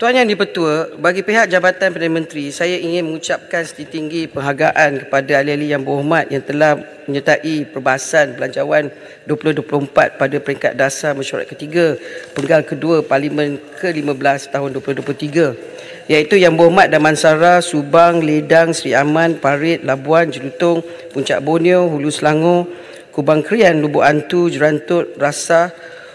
Tuan Yang Dipertua, bagi pihak Jabatan Perdana Menteri, saya ingin mengucapkan setinggi penghargaan kepada ahli-ahli yang berhormat yang telah menyertai perbahasan belanjawan 2024 pada peringkat dasar mesyuarat ketiga, penggal kedua Parlimen ke-15 tahun 2023, iaitu Yang Berhormat Damansara, Subang, Ledang, Sri Aman, Parit, Labuan, Jelutong, Puncak Borneo, Hulu Selangor, Kubang Krian, Lubuk Antu, Jerantut, Rasah,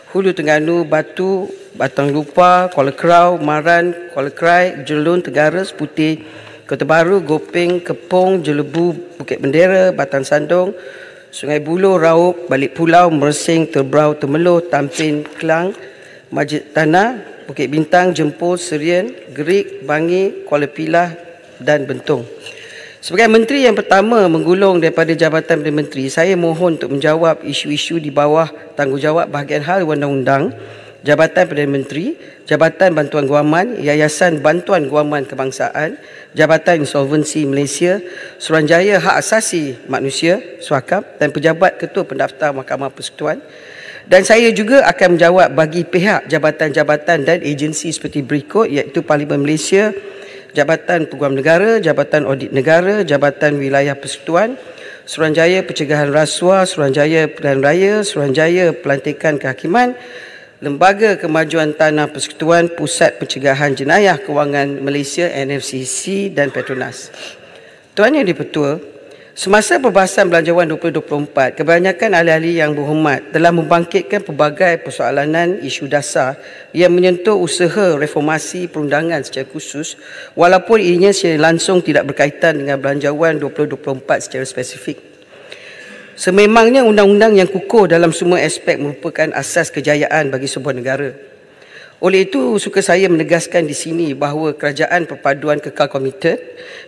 Hulu Tengganu, Batu, Batang Lupa, Kuala Kerau, Maran, Kuala Krai, Jelun, Tegara, Seputih, Kota Baru, Gopeng, Kepong, Jelebu, Bukit Bendera, Batang Sandong, Sungai Buloh, Raup, Balik Pulau, Mersing, Terbrau, Temeloh, Tampin, Kelang, Majid Tanah, Bukit Bintang, Jempol, Serian, Gerik, Bangi, Kuala Pilah dan Bentong. Sebagai menteri yang pertama menggulung daripada Jabatan Perdana Menteri, saya mohon untuk menjawab isu-isu di bawah tanggungjawab bahagian hal undang-undang Jabatan Perdana Menteri, Jabatan Bantuan Guaman, Yayasan Bantuan Guaman Kebangsaan, Jabatan Insolvensi Malaysia, Suruhanjaya Hak Asasi Manusia, SWAKAP dan Pejabat Ketua Pendaftar Mahkamah Persekutuan. Dan saya juga akan menjawab bagi pihak jabatan-jabatan dan agensi seperti berikut iaitu Parlimen Malaysia, Jabatan Peguam Negara, Jabatan Audit Negara, Jabatan Wilayah Persekutuan, Suruhanjaya Pencegahan Rasuah, Suruhanjaya Pilihan Raya, Suruhanjaya Pelantikan Kehakiman, Lembaga Kemajuan Tanah Persekutuan Pusat Pencegahan Jenayah Kewangan Malaysia NFCC dan Petronas. Tuan Yang Dipertua, semasa pembahasan Belanjawan 2024, kebanyakan ahli-ahli yang berhormat telah membangkitkan pelbagai persoalanan isu dasar yang menyentuh usaha reformasi perundangan secara khusus walaupun ianya secara langsung tidak berkaitan dengan Belanjawan 2024 secara spesifik. Sememangnya undang-undang yang kukuh dalam semua aspek merupakan asas kejayaan bagi sebuah negara. Oleh itu, suka saya menegaskan di sini bahawa kerajaan perpaduan kekal komited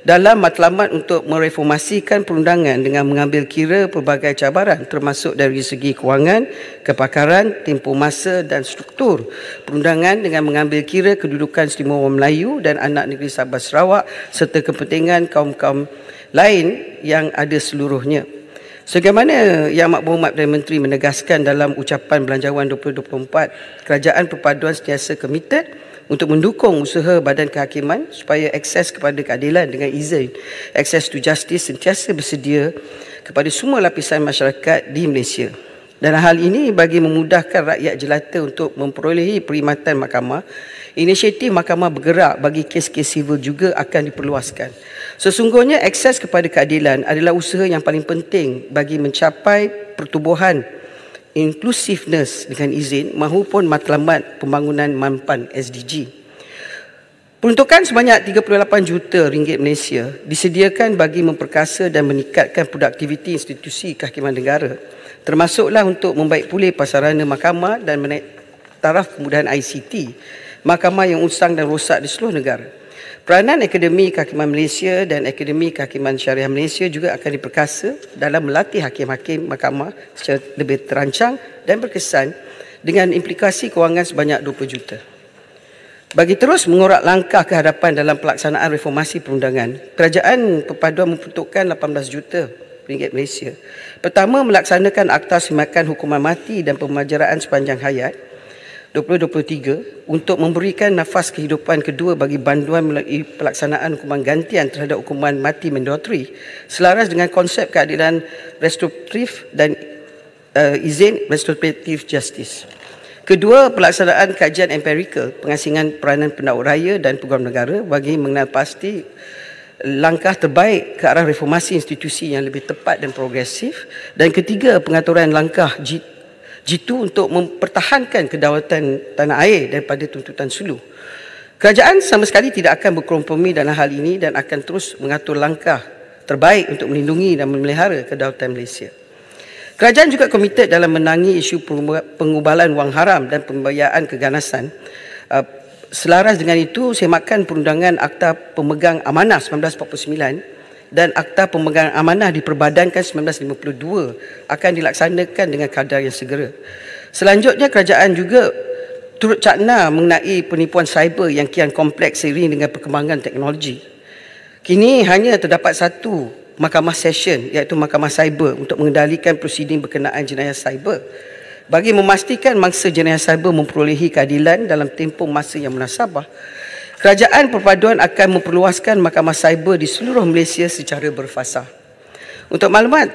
dalam matlamat untuk mereformasikan perundangan dengan mengambil kira pelbagai cabaran termasuk dari segi kewangan, kepakaran, tempoh masa dan struktur perundangan dengan mengambil kira kedudukan setimur orang Melayu dan anak negeri Sabah Sarawak serta kepentingan kaum-kaum lain yang ada seluruhnya. Sebagaimana Yang Amat Berhormat Perdana Menteri menegaskan dalam ucapan Belanjawan 2024, Kerajaan Perpaduan sentiasa committed untuk mendukung usaha badan kehakiman supaya akses kepada keadilan dengan izin akses to justice sentiasa bersedia kepada semua lapisan masyarakat di Malaysia. Dan hal ini bagi memudahkan rakyat jelata untuk memperolehi perkhidmatan mahkamah, inisiatif mahkamah bergerak bagi kes-kes sivil juga akan diperluaskan. Sesungguhnya akses kepada keadilan adalah usaha yang paling penting bagi mencapai pertubuhan inclusiveness dengan izin maupun matlamat pembangunan mampan SDG. Peruntukan sebanyak 38 juta ringgit Malaysia disediakan bagi memperkasa dan meningkatkan produktiviti institusi kehakiman negara termasuklah untuk membaik pulih pasarana mahkamah dan menaik taraf kemudahan ICT mahkamah yang usang dan rosak di seluruh negara. Peranan Akademi Kehakiman Malaysia dan Akademi Kehakiman Syariah Malaysia juga akan diperkasa dalam melatih hakim-hakim mahkamah secara lebih terancang dan berkesan dengan implikasi kewangan sebanyak 20 juta. Bagi terus mengorak langkah ke hadapan dalam pelaksanaan reformasi perundangan, kerajaan perpaduan memperuntukkan 18 juta ringgit Malaysia Pertama, melaksanakan Akta Semakan Hukuman Mati dan Pemajaraan Sepanjang Hayat 2023 untuk memberikan nafas kehidupan kedua bagi banduan melalui pelaksanaan hukuman gantian terhadap hukuman mati mandatory selaras dengan konsep keadilan restoratif dan uh, izin restoratif justice. Kedua, pelaksanaan kajian empirical pengasingan peranan pendakwa raya dan peguam negara bagi mengenal pasti langkah terbaik ke arah reformasi institusi yang lebih tepat dan progresif dan ketiga pengaturan langkah jitu untuk mempertahankan kedaulatan tanah air daripada tuntutan Sulu. Kerajaan sama sekali tidak akan berkompromi dalam hal ini dan akan terus mengatur langkah terbaik untuk melindungi dan memelihara kedaulatan Malaysia. Kerajaan juga komited dalam menangi isu pengubalan wang haram dan pembayaran keganasan uh, selaras dengan itu semakan perundangan Akta Pemegang Amanah 1949 dan Akta Pemegang Amanah diperbadankan 1952 akan dilaksanakan dengan kadar yang segera. Selanjutnya kerajaan juga turut cakna mengenai penipuan cyber yang kian kompleks seiring dengan perkembangan teknologi. Kini hanya terdapat satu mahkamah session iaitu mahkamah cyber untuk mengendalikan prosiding berkenaan jenayah cyber bagi memastikan mangsa jenayah cyber memperolehi keadilan dalam tempoh masa yang munasabah, kerajaan perpaduan akan memperluaskan mahkamah cyber di seluruh Malaysia secara berfasa. Untuk maklumat,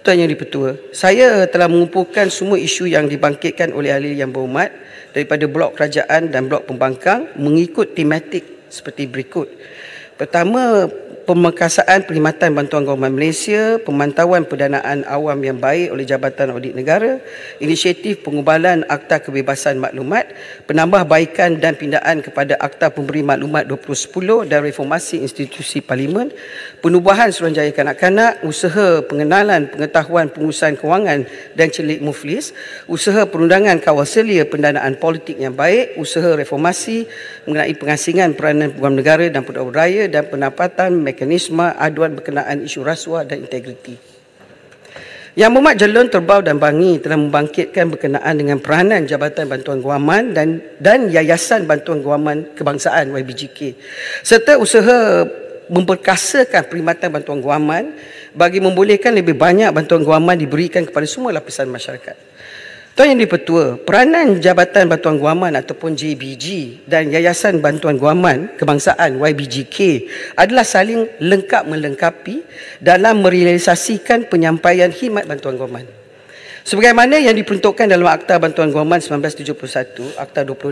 Tuan Yang Dipertua, saya telah mengumpulkan semua isu yang dibangkitkan oleh ahli yang berhormat daripada blok kerajaan dan blok pembangkang mengikut tematik seperti berikut. Pertama, Pemekasaan perkhidmatan bantuan government Malaysia, pemantauan perdanaan awam yang baik oleh Jabatan Audit Negara, inisiatif pengubalan Akta Kebebasan Maklumat, penambahbaikan dan pindaan kepada Akta Pemberi Maklumat 2010 dan reformasi institusi parlimen, penubuhan Suruhanjaya Kanak-kanak, usaha pengenalan pengetahuan pengurusan kewangan dan celik muflis, usaha perundangan kawal pendanaan politik yang baik, usaha reformasi mengenai pengasingan peranan peguam negara dan pendapatan raya dan pendapatan mekanisme aduan berkenaan isu rasuah dan integriti. Yang Mumat Jelun Terbau dan Bangi telah membangkitkan berkenaan dengan peranan Jabatan Bantuan Guaman dan dan Yayasan Bantuan Guaman Kebangsaan YBJK serta usaha memperkasakan perkhidmatan bantuan guaman bagi membolehkan lebih banyak bantuan guaman diberikan kepada semua lapisan masyarakat. Tuan Yang Dipertua, peranan Jabatan Bantuan Guaman ataupun JBG dan Yayasan Bantuan Guaman Kebangsaan YBGK adalah saling lengkap melengkapi dalam merealisasikan penyampaian khidmat Bantuan Guaman. Sebagaimana yang diperuntukkan dalam Akta Bantuan Guaman 1971, Akta 26,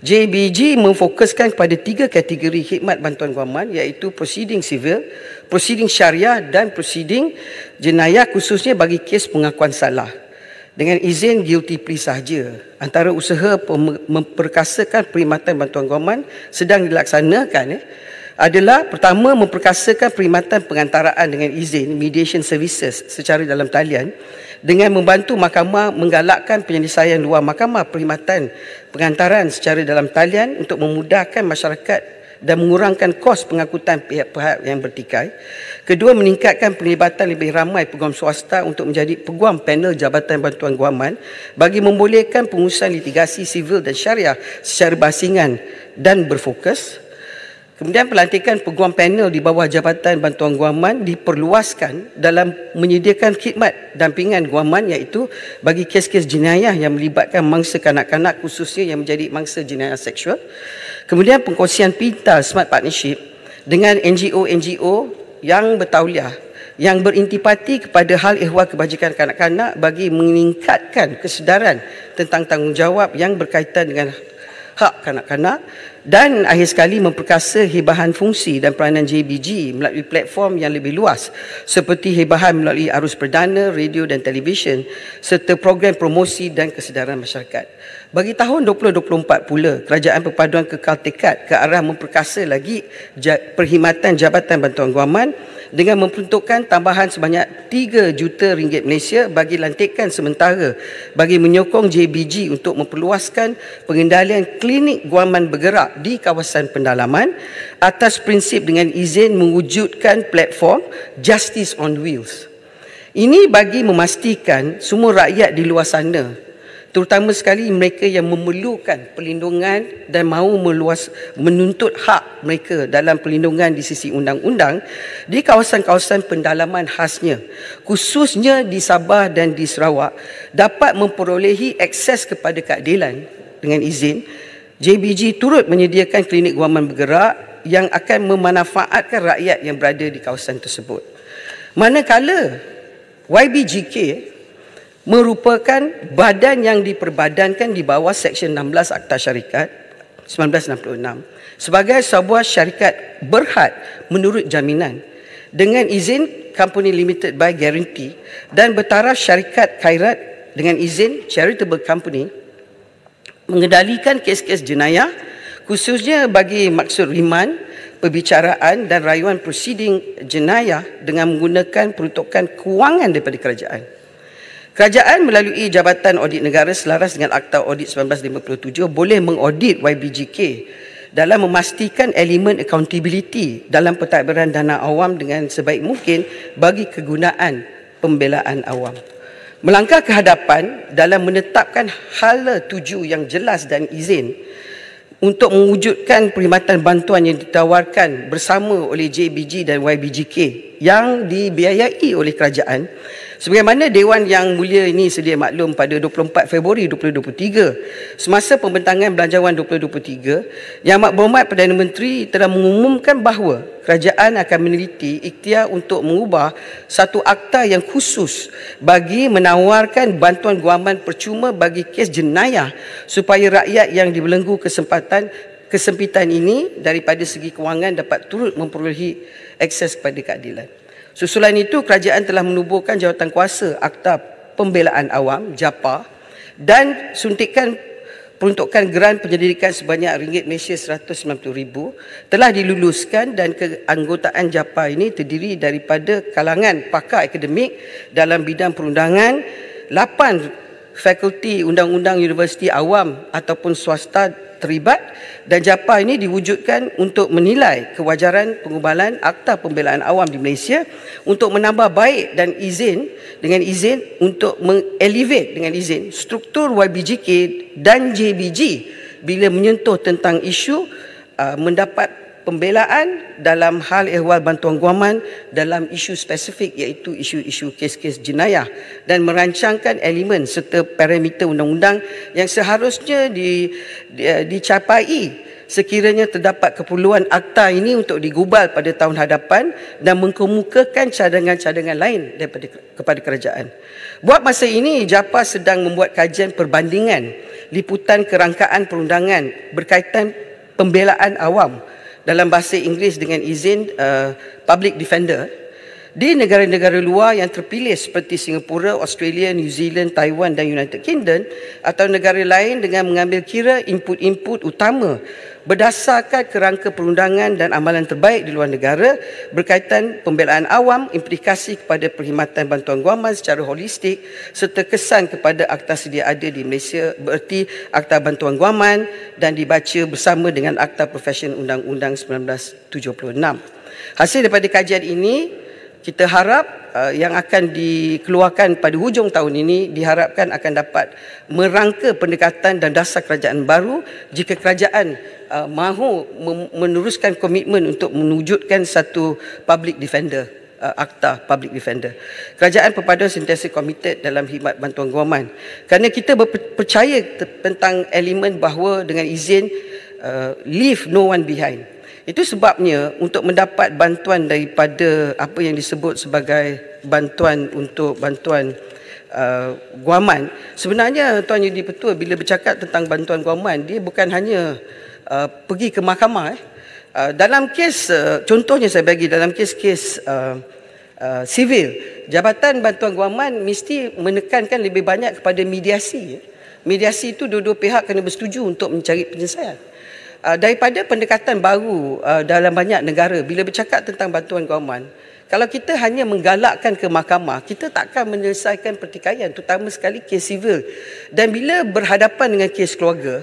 JBG memfokuskan kepada tiga kategori khidmat Bantuan Guaman iaitu proceeding sivil, proceeding syariah dan proceeding jenayah khususnya bagi kes pengakuan salah dengan izin duty free sahaja antara usaha memperkasakan perkhidmatan bantuan government sedang dilaksanakan eh, adalah pertama memperkasakan perkhidmatan pengantaraan dengan izin mediation services secara dalam talian dengan membantu mahkamah menggalakkan penyelesaian luar mahkamah perkhidmatan pengantaran secara dalam talian untuk memudahkan masyarakat dan mengurangkan kos pengakutan pihak-pihak yang bertikai Kedua, meningkatkan pelibatan lebih ramai peguam swasta untuk menjadi peguam panel Jabatan Bantuan Guaman bagi membolehkan pengurusan litigasi sivil dan syariah secara basingan dan berfokus. Kemudian pelantikan peguam panel di bawah Jabatan Bantuan Guaman diperluaskan dalam menyediakan khidmat dampingan Guaman iaitu bagi kes-kes jenayah yang melibatkan mangsa kanak-kanak khususnya yang menjadi mangsa jenayah seksual. Kemudian pengkongsian pintar smart partnership dengan NGO-NGO yang bertauliah yang berintipati kepada hal ehwal kebajikan kanak-kanak bagi meningkatkan kesedaran tentang tanggungjawab yang berkaitan dengan hak kanak-kanak dan akhir sekali memperkasa hebahan fungsi dan peranan JBG melalui platform yang lebih luas seperti hebahan melalui arus perdana, radio dan televisyen serta program promosi dan kesedaran masyarakat. Bagi tahun 2024 pula, Kerajaan Perpaduan kekal tekad ke arah memperkasa lagi perkhidmatan Jabatan Bantuan Guaman dengan memperuntukkan tambahan sebanyak 3 juta ringgit Malaysia bagi lantikan sementara bagi menyokong JBG untuk memperluaskan pengendalian klinik guaman bergerak di kawasan pendalaman atas prinsip dengan izin mewujudkan platform Justice on Wheels. Ini bagi memastikan semua rakyat di luar sana terutama sekali mereka yang memerlukan perlindungan dan mahu meluas menuntut hak mereka dalam perlindungan di sisi undang-undang di kawasan-kawasan pendalaman khasnya khususnya di Sabah dan di Sarawak dapat memperolehi akses kepada keadilan dengan izin JBG turut menyediakan klinik guaman bergerak yang akan memanfaatkan rakyat yang berada di kawasan tersebut manakala YBGK merupakan badan yang diperbadankan di bawah Seksyen 16 Akta Syarikat 1966 sebagai sebuah syarikat berhad menurut jaminan dengan izin Company Limited by Guarantee dan bertaraf syarikat khairat dengan izin Charitable Company mengendalikan kes-kes jenayah khususnya bagi maksud riman, perbicaraan dan rayuan proceeding jenayah dengan menggunakan peruntukan kewangan daripada kerajaan. Kerajaan melalui Jabatan Audit Negara selaras dengan Akta Audit 1957 boleh mengaudit YBGK dalam memastikan elemen accountability dalam pentadbiran dana awam dengan sebaik mungkin bagi kegunaan pembelaan awam. Melangkah ke hadapan dalam menetapkan hala tuju yang jelas dan izin untuk mewujudkan perkhidmatan bantuan yang ditawarkan bersama oleh JBG dan YBGK yang dibiayai oleh kerajaan sebagaimana dewan yang mulia ini sedia maklum pada 24 Februari 2023 semasa pembentangan belanjawan 2023 yang amat berhormat Perdana Menteri telah mengumumkan bahawa kerajaan akan meneliti ikhtiar untuk mengubah satu akta yang khusus bagi menawarkan bantuan guaman percuma bagi kes jenayah supaya rakyat yang dibelenggu kesempatan kesempitan ini daripada segi kewangan dapat turut memperolehi akses kepada keadilan. Susulan itu, kerajaan telah menubuhkan jawatan kuasa Akta Pembelaan Awam, JAPA, dan suntikan peruntukan geran penyelidikan sebanyak ringgit Malaysia RM190,000 telah diluluskan dan keanggotaan JAPA ini terdiri daripada kalangan pakar akademik dalam bidang perundangan, 8 fakulti undang-undang universiti awam ataupun swasta terlibat dan JAPA ini diwujudkan untuk menilai kewajaran pengubalan Akta Pembelaan Awam di Malaysia untuk menambah baik dan izin dengan izin untuk mengelevate dengan izin struktur YBJK dan JBG bila menyentuh tentang isu uh, mendapat pembelaan dalam hal ehwal bantuan guaman dalam isu spesifik iaitu isu-isu kes-kes jenayah dan merancangkan elemen serta parameter undang-undang yang seharusnya di, di, dicapai sekiranya terdapat keperluan akta ini untuk digubal pada tahun hadapan dan mengkemukakan cadangan-cadangan lain daripada, kepada kerajaan. Buat masa ini, JAPA sedang membuat kajian perbandingan liputan kerangkaan perundangan berkaitan pembelaan awam dalam bahasa Inggeris dengan izin uh, public defender di negara-negara luar yang terpilih seperti Singapura, Australia, New Zealand, Taiwan dan United Kingdom atau negara lain dengan mengambil kira input-input utama berdasarkan kerangka perundangan dan amalan terbaik di luar negara berkaitan pembelaan awam, implikasi kepada perkhidmatan bantuan guaman secara holistik serta kesan kepada akta sedia ada di Malaysia bererti akta bantuan guaman dan dibaca bersama dengan akta profesion undang-undang 1976. Hasil daripada kajian ini kita harap uh, yang akan dikeluarkan pada hujung tahun ini diharapkan akan dapat merangka pendekatan dan dasar kerajaan baru jika kerajaan uh, mahu meneruskan komitmen untuk menunjukkan satu public defender uh, akta public defender kerajaan perpaduan sentiasa komited dalam khidmat bantuan guaman kerana kita percaya tentang elemen bahawa dengan izin uh, leave no one behind itu sebabnya untuk mendapat bantuan daripada apa yang disebut sebagai bantuan untuk bantuan uh, guaman. Sebenarnya Tuan Yudi Petua bila bercakap tentang bantuan guaman, dia bukan hanya uh, pergi ke mahkamah. Eh. Uh, dalam kes, uh, contohnya saya bagi dalam kes-kes uh, uh, Jabatan Bantuan Guaman mesti menekankan lebih banyak kepada mediasi. Eh. Mediasi itu dua-dua pihak kena bersetuju untuk mencari penyelesaian. Ah, daripada pendekatan baru ah, dalam banyak negara bila bercakap tentang bantuan gawaman kalau kita hanya menggalakkan ke mahkamah kita takkan menyelesaikan pertikaian terutama sekali kes civil dan bila berhadapan dengan kes keluarga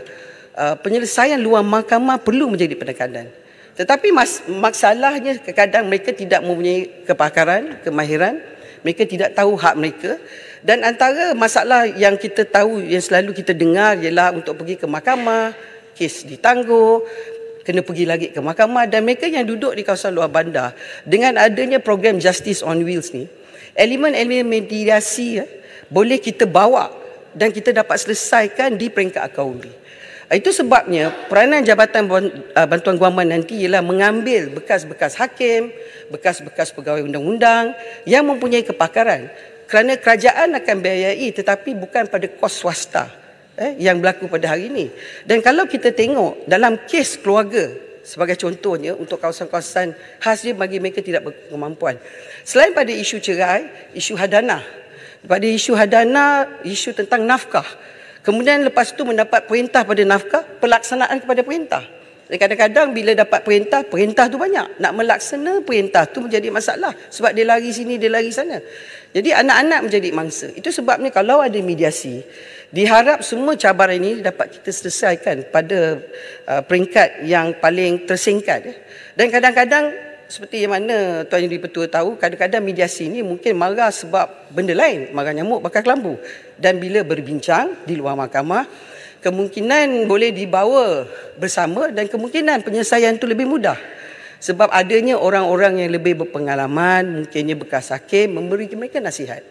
ah, penyelesaian luar mahkamah perlu menjadi penekanan tetapi mas- masalahnya kadang-kadang mereka tidak mempunyai kepakaran, kemahiran mereka tidak tahu hak mereka dan antara masalah yang kita tahu yang selalu kita dengar ialah untuk pergi ke mahkamah kes ditangguh kena pergi lagi ke mahkamah dan mereka yang duduk di kawasan luar bandar dengan adanya program justice on wheels ni elemen-elemen mediasi ya, boleh kita bawa dan kita dapat selesaikan di peringkat akar umbi ah, itu sebabnya peranan Jabatan ah, Bantuan Guaman nanti ialah mengambil bekas-bekas hakim, bekas-bekas pegawai undang-undang yang mempunyai kepakaran. Kerana kerajaan akan biayai tetapi bukan pada kos swasta eh, yang berlaku pada hari ini. Dan kalau kita tengok dalam kes keluarga sebagai contohnya untuk kawasan-kawasan khasnya bagi mereka tidak berkemampuan. Selain pada isu cerai, isu hadana, pada isu hadana, isu tentang nafkah. Kemudian lepas itu mendapat perintah pada nafkah, pelaksanaan kepada perintah. Dan kadang-kadang bila dapat perintah, perintah tu banyak. Nak melaksana perintah tu menjadi masalah. Sebab dia lari sini, dia lari sana. Jadi anak-anak menjadi mangsa. Itu sebabnya kalau ada mediasi, Diharap semua cabaran ini dapat kita selesaikan pada uh, peringkat yang paling tersingkat. Ya. Dan kadang-kadang seperti yang mana Tuan Yudi Petua tahu, kadang-kadang mediasi ini mungkin marah sebab benda lain, marah nyamuk, bakar kelambu. Dan bila berbincang di luar mahkamah, kemungkinan boleh dibawa bersama dan kemungkinan penyelesaian itu lebih mudah. Sebab adanya orang-orang yang lebih berpengalaman, mungkinnya bekas hakim, memberi mereka nasihat.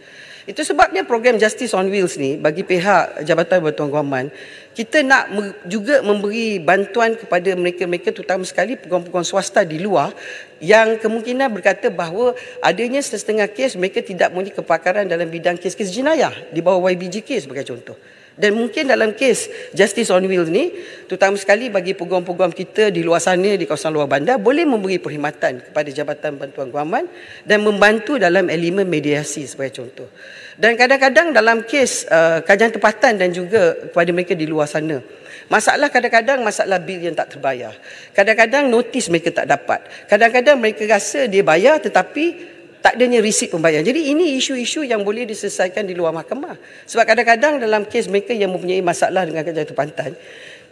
Itu sebabnya program Justice on Wheels ni bagi pihak Jabatan Bantuan Guaman, kita nak juga memberi bantuan kepada mereka-mereka terutama sekali peguam-peguam swasta di luar yang kemungkinan berkata bahawa adanya setengah kes mereka tidak mempunyai kepakaran dalam bidang kes-kes jenayah di bawah YBG sebagai contoh dan mungkin dalam kes justice on will ni terutama sekali bagi peguam-peguam kita di luar sana di kawasan luar bandar boleh memberi perkhidmatan kepada Jabatan Bantuan Guaman dan membantu dalam elemen mediasi sebagai contoh dan kadang-kadang dalam kes uh, kajian tempatan dan juga kepada mereka di luar sana Masalah kadang-kadang masalah bil yang tak terbayar. Kadang-kadang notis mereka tak dapat. Kadang-kadang mereka rasa dia bayar tetapi tak adanya resip pembayaran. Jadi ini isu-isu yang boleh diselesaikan di luar mahkamah. Sebab kadang-kadang dalam kes mereka yang mempunyai masalah dengan kerja itu pantan,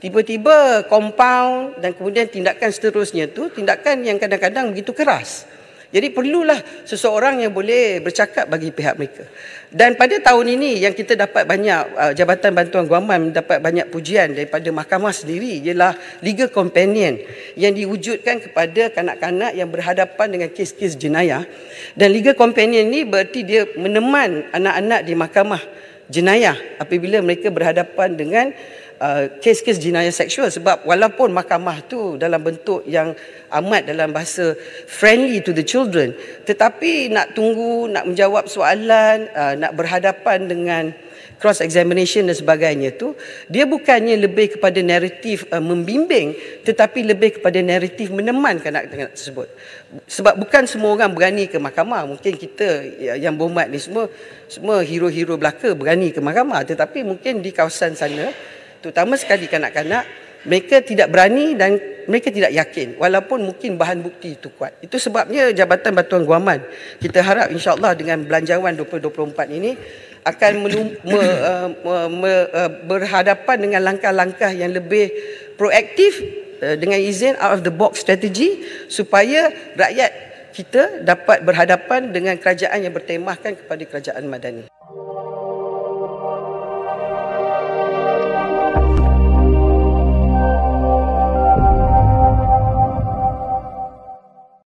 tiba-tiba compound dan kemudian tindakan seterusnya tu tindakan yang kadang-kadang begitu keras. Jadi perlulah seseorang yang boleh bercakap bagi pihak mereka. Dan pada tahun ini yang kita dapat banyak uh, jabatan bantuan guaman dapat banyak pujian daripada mahkamah sendiri ialah Liga Companion yang diwujudkan kepada kanak-kanak yang berhadapan dengan kes-kes jenayah. Dan Liga Companion ini berarti dia meneman anak-anak di mahkamah jenayah apabila mereka berhadapan dengan uh, kes-kes jenayah seksual sebab walaupun mahkamah tu dalam bentuk yang amat dalam bahasa friendly to the children tetapi nak tunggu nak menjawab soalan uh, nak berhadapan dengan cross examination dan sebagainya tu dia bukannya lebih kepada naratif uh, membimbing tetapi lebih kepada naratif meneman kanak-kanak tersebut sebab bukan semua orang berani ke mahkamah mungkin kita ya, yang bomat ni semua semua hero-hero belaka berani ke mahkamah tetapi mungkin di kawasan sana terutama sekali kanak-kanak mereka tidak berani dan mereka tidak yakin walaupun mungkin bahan bukti itu kuat. Itu sebabnya Jabatan batuan Guaman kita harap insya-Allah dengan belanjawan 2024 ini akan menum, me, uh, me, me, eh, berhadapan dengan langkah-langkah yang lebih proaktif eh, dengan izin out of the box strategy supaya rakyat kita dapat berhadapan dengan kerajaan yang bertemahkan kepada kerajaan madani.